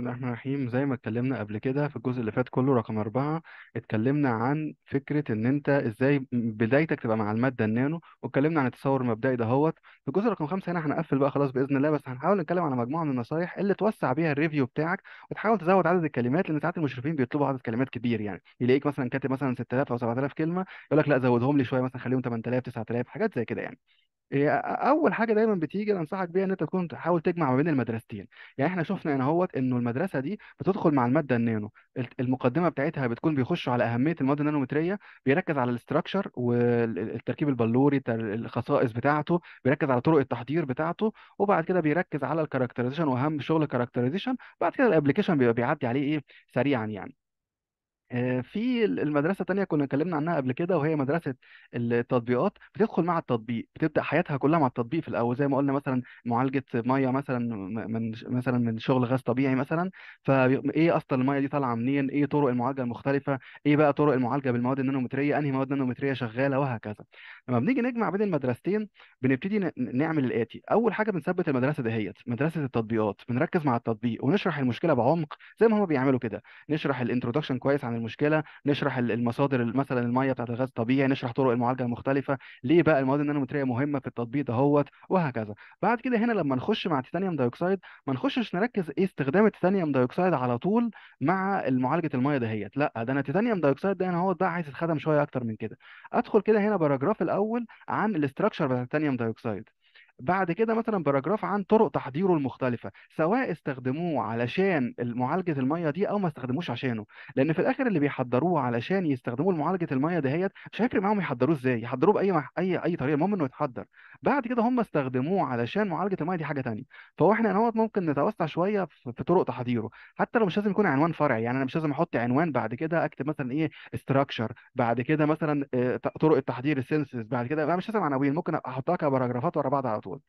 بسم الله الرحمن الرحيم زي ما اتكلمنا قبل كده في الجزء اللي فات كله رقم أربعة اتكلمنا عن فكرة إن أنت إزاي بدايتك تبقى مع المادة النانو واتكلمنا عن التصور المبدئي دهوت في الجزء رقم خمسة هنا هنقفل بقى خلاص بإذن الله بس هنحاول نتكلم على مجموعة من النصايح اللي توسع بيها الريفيو بتاعك وتحاول تزود عدد الكلمات لأن ساعات المشرفين بيطلبوا عدد كلمات كبير يعني يلاقيك مثلا كاتب مثلا 6000 أو 7000 كلمة يقول لك لا زودهم لي شوية مثلا خليهم 8000 9000 حاجات زي كده يعني اول حاجه دايما بتيجي انصحك بيها ان انت تكون تحاول تجمع ما بين المدرستين يعني احنا شفنا ان هوت انه المدرسه دي بتدخل مع الماده النانو المقدمه بتاعتها بتكون بيخشوا على اهميه المواد النانومتريه بيركز على الاستراكشر والتركيب البلوري الخصائص بتاعته بيركز على طرق التحضير بتاعته وبعد كده بيركز على الكاركترايزيشن واهم شغل الكاركترايزيشن بعد كده الابلكيشن بيبقى بيعدي عليه ايه سريعا يعني آه، في المدرسة الثانية كنا اتكلمنا عنها قبل كده وهي مدرسة التطبيقات بتدخل مع التطبيق بتبدأ حياتها كلها مع التطبيق في الأول زي ما قلنا مثلا معالجة مية مثلا من مثلا من شغل غاز طبيعي مثلا فإيه أصلا المية دي طالعة منين إيه طرق المعالجة المختلفة إيه بقى طرق المعالجة بالمواد النانومترية أنهي مواد نانومترية شغالة وهكذا لما بنيجي نجمع بين المدرستين بنبتدي نعمل الآتي أول حاجة بنثبت المدرسة دهيت مدرسة التطبيقات بنركز مع التطبيق ونشرح المشكلة بعمق زي ما هما بيعملوا كده نشرح الانترودكشن كويس عن المشكله نشرح المصادر مثلا الميه بتاعت الغاز الطبيعي نشرح طرق المعالجه المختلفه ليه بقى المواد النانومتريه مهمه في التطبيق دهوت وهكذا بعد كده هنا لما نخش مع تيتانيوم دايوكسيد ما نخشش نركز ايه استخدام التيتانيوم دايوكسيد على طول مع معالجه الميه دهيت لا ده انا التيتانيوم دايوكسيد ده انا هو ده عايز يتخدم شويه اكتر من كده ادخل كده هنا باراجراف الاول عن الاستراكشر بتاع التيتانيوم دايوكسيد بعد كده مثلا باراجراف عن طرق تحضيره المختلفه سواء استخدموه علشان معالجه الميه دي او ما استخدموش عشانه لان في الاخر اللي بيحضروه علشان يستخدموه لمعالجه الميه دهيت مش هيفرق معاهم يحضروه ازاي يحضروه باي مح... اي اي طريقه المهم انه يتحضر بعد كده هم استخدموه علشان معالجه الميه دي حاجه تانية فهو احنا هنا ممكن نتوسع شويه في... في طرق تحضيره حتى لو مش لازم يكون عنوان فرعي يعني انا مش لازم احط عنوان بعد كده اكتب مثلا ايه استراكشر بعد كده مثلا آه، طرق التحضير السنسز بعد كده انا مش لازم عناوين ممكن احطها كباراجرافات ورا بعض على طول forward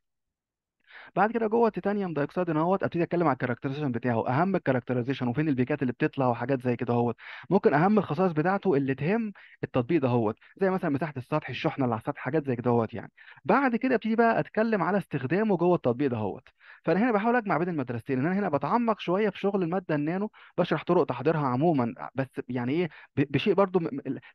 بعد كده جوه التيتانيوم دايوكسيد ان هو ابتدي اتكلم على الكاركترايزيشن بتاعه اهم الكاركترايزيشن وفين البيكات اللي بتطلع وحاجات زي كده اهوت ممكن اهم الخصائص بتاعته اللي تهم التطبيق ده اهوت زي مثلا مساحه السطح الشحنه اللي على السطح حاجات زي كده اهوت يعني بعد كده ابتدي بقى اتكلم على استخدامه جوه التطبيق ده اهوت فانا هنا بحاول اجمع بين المدرستين ان انا هنا بتعمق شويه في شغل الماده النانو بشرح طرق تحضيرها عموما بس يعني ايه بشيء برضو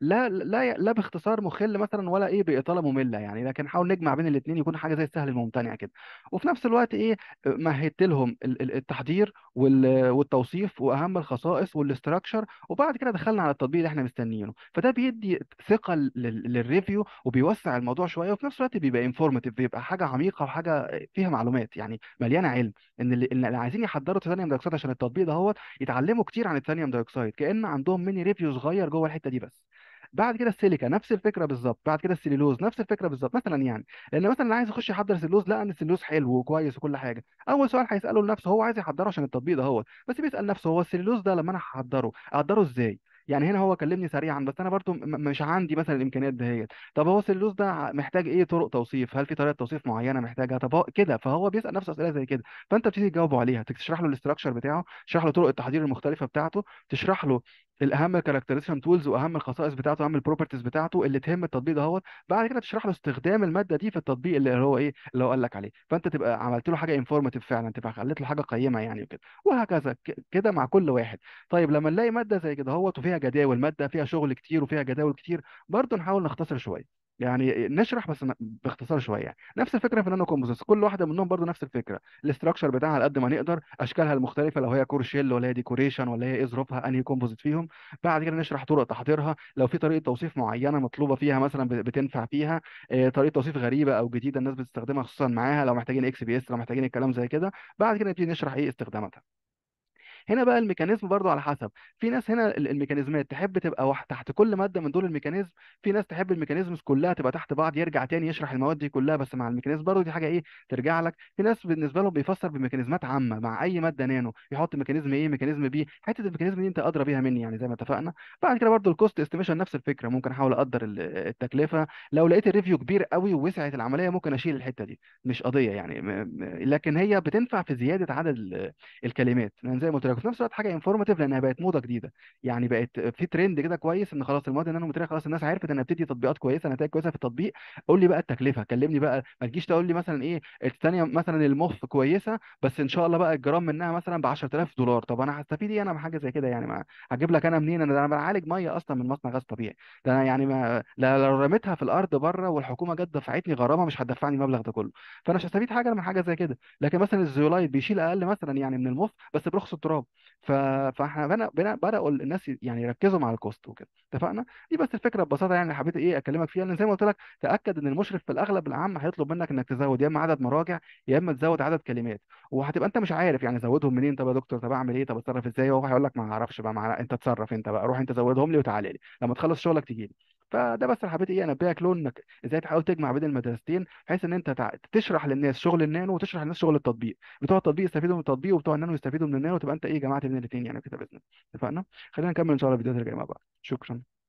لا لا لا باختصار مخل مثلا ولا ايه باطاله ممله يعني لكن حاول نجمع بين الاثنين يكون حاجه زي السهل الممتنع كده وفي نفس الوقت ايه آه، مهدت لهم التحضير والتوصيف واهم الخصائص والاستراكشر وبعد كده دخلنا على التطبيق اللي احنا مستنيينه فده بيدي ثقه للريفيو وبيوسع الموضوع شويه وفي نفس الوقت بيبقى انفورماتيف بيبقى حاجه عميقه وحاجه فيها معلومات يعني مليانه علم ان اللي عايزين يحضروا تيتانيوم دايوكسيد عشان التطبيق ده هو يتعلموا كتير عن التيتانيوم دايوكسيد كان عندهم ميني ريفيو صغير جوه الحته دي بس بعد كده السيليكا نفس الفكره بالظبط بعد كده السليلوز نفس الفكره بالظبط مثلا يعني لان مثلا عايز يخش يحضر سيلولوز لقى ان السيلولوز حلو وكويس وكل حاجه اول سؤال هيساله لنفسه هو عايز يحضره عشان التطبيق ده هو بس بيسال نفسه هو السليلوز ده لما انا هحضره اقدره ازاي يعني هنا هو كلمني سريعا بس انا برضو مش عندي مثلا الامكانيات دهيت طب هو السلوز ده محتاج ايه طرق توصيف هل في طريقه توصيف معينه محتاجها طب هو كده فهو بيسال نفسه اسئله زي كده فانت بتيجي تجاوبه عليها تشرح له الاستراكشر بتاعه تشرح له طرق التحضير المختلفه بتاعته تشرح له الاهم الكاركترستيشن تولز واهم الخصائص بتاعته واهم البروبرتيز بتاعته اللي تهم التطبيق دهوت بعد كده تشرح له استخدام الماده دي في التطبيق اللي هو ايه اللي هو قال لك عليه فانت تبقى عملت له حاجه انفورماتيف فعلا تبقى خليت له حاجه قيمه يعني وكده وهكذا كده مع كل واحد طيب لما نلاقي ماده زي كده هوت وفيها جداول ماده فيها شغل كتير وفيها جداول كتير برضه نحاول نختصر شويه يعني نشرح بس باختصار شويه يعني نفس الفكره في النانو كومبوزيتس كل واحده منهم برضو نفس الفكره الاستراكشر بتاعها على قد ما نقدر اشكالها المختلفه لو هي كور شيل ولا هي ديكوريشن ولا هي ايه ظروفها انهي كومبوزيت فيهم بعد كده نشرح طرق تحضيرها لو في طريقه توصيف معينه مطلوبه فيها مثلا بتنفع فيها إيه، طريقه توصيف غريبه او جديده الناس بتستخدمها خصوصا معاها لو محتاجين اكس بي اس لو محتاجين الكلام زي كده بعد كده نبتدي نشرح ايه استخداماتها هنا بقى الميكانيزم برضو على حسب في ناس هنا الميكانيزمات تحب تبقى تحت كل ماده من دول الميكانيزم في ناس تحب الميكانيزمز كلها تبقى تحت بعض يرجع تاني يشرح المواد دي كلها بس مع الميكانيزم برضو دي حاجه ايه ترجع لك في ناس بالنسبه لهم بيفسر بميكانيزمات عامه مع اي ماده نانو يحط ميكانيزم ايه ميكانيزم بي حته الميكانيزم دي انت ادرى بيها مني يعني زي ما اتفقنا بعد كده برضو الكوست استيميشن نفس الفكره ممكن احاول اقدر التكلفه لو لقيت الريفيو كبير قوي ووسعت العمليه ممكن اشيل الحته دي مش قضيه يعني لكن هي بتنفع في زياده عدد الكلمات يعني زي ما قلت وفي نفس الوقت حاجه انفورماتيف لانها بقت موضه جديده يعني بقت في ترند كده كويس ان خلاص المواد النانو ماتيريال خلاص الناس عرفت انها بتدي تطبيقات كويسه نتائج كويسه في التطبيق قول لي بقى التكلفه كلمني بقى ما تجيش تقول لي مثلا ايه الثانيه مثلا المخ كويسه بس ان شاء الله بقى الجرام منها مثلا ب 10000 دولار طب انا هستفيد ايه انا بحاجه زي كده يعني هجيب لك انا منين انا انا بعالج ميه اصلا من مصنع غاز طبيعي ده انا يعني ما لو رميتها في الارض بره والحكومه جت دفعتني غرامه مش هتدفعني المبلغ ده كله فانا مش هستفيد حاجه من حاجه زي كده لكن مثلا الزيولايت بيشيل اقل مثلا يعني من المخ بس برخص التراب اه بنا فاحنا الناس يعني يركزوا مع الكوست وكده اتفقنا دي بس الفكره ببساطه يعني اللي حبيت ايه اكلمك فيها لان زي ما قلت لك تاكد ان المشرف في الاغلب العام هيطلب منك انك تزود يا اما عدد مراجع يا اما تزود عدد كلمات وهتبقى انت مش عارف يعني زودهم منين طب يا دكتور طب اعمل ايه طب اتصرف ازاي هو هيقول لك ما اعرفش بقى انت اتصرف انت بقى روح انت زودهم لي وتعالى لي لما تخلص شغلك تجي لي فده بس اللي حبيت ايه انبهك له انك ازاي تحاول تجمع بين المدرستين بحيث ان انت تشرح للناس شغل النانو وتشرح للناس شغل التطبيق بتوع التطبيق يستفيدوا من التطبيق وبتوع النانو يستفيدوا من النانو تبقى انت ايه جمعت بين الاثنين يعني كده باذن الله اتفقنا خلينا نكمل ان شاء الله الفيديوهات الجايه مع بعض شكرا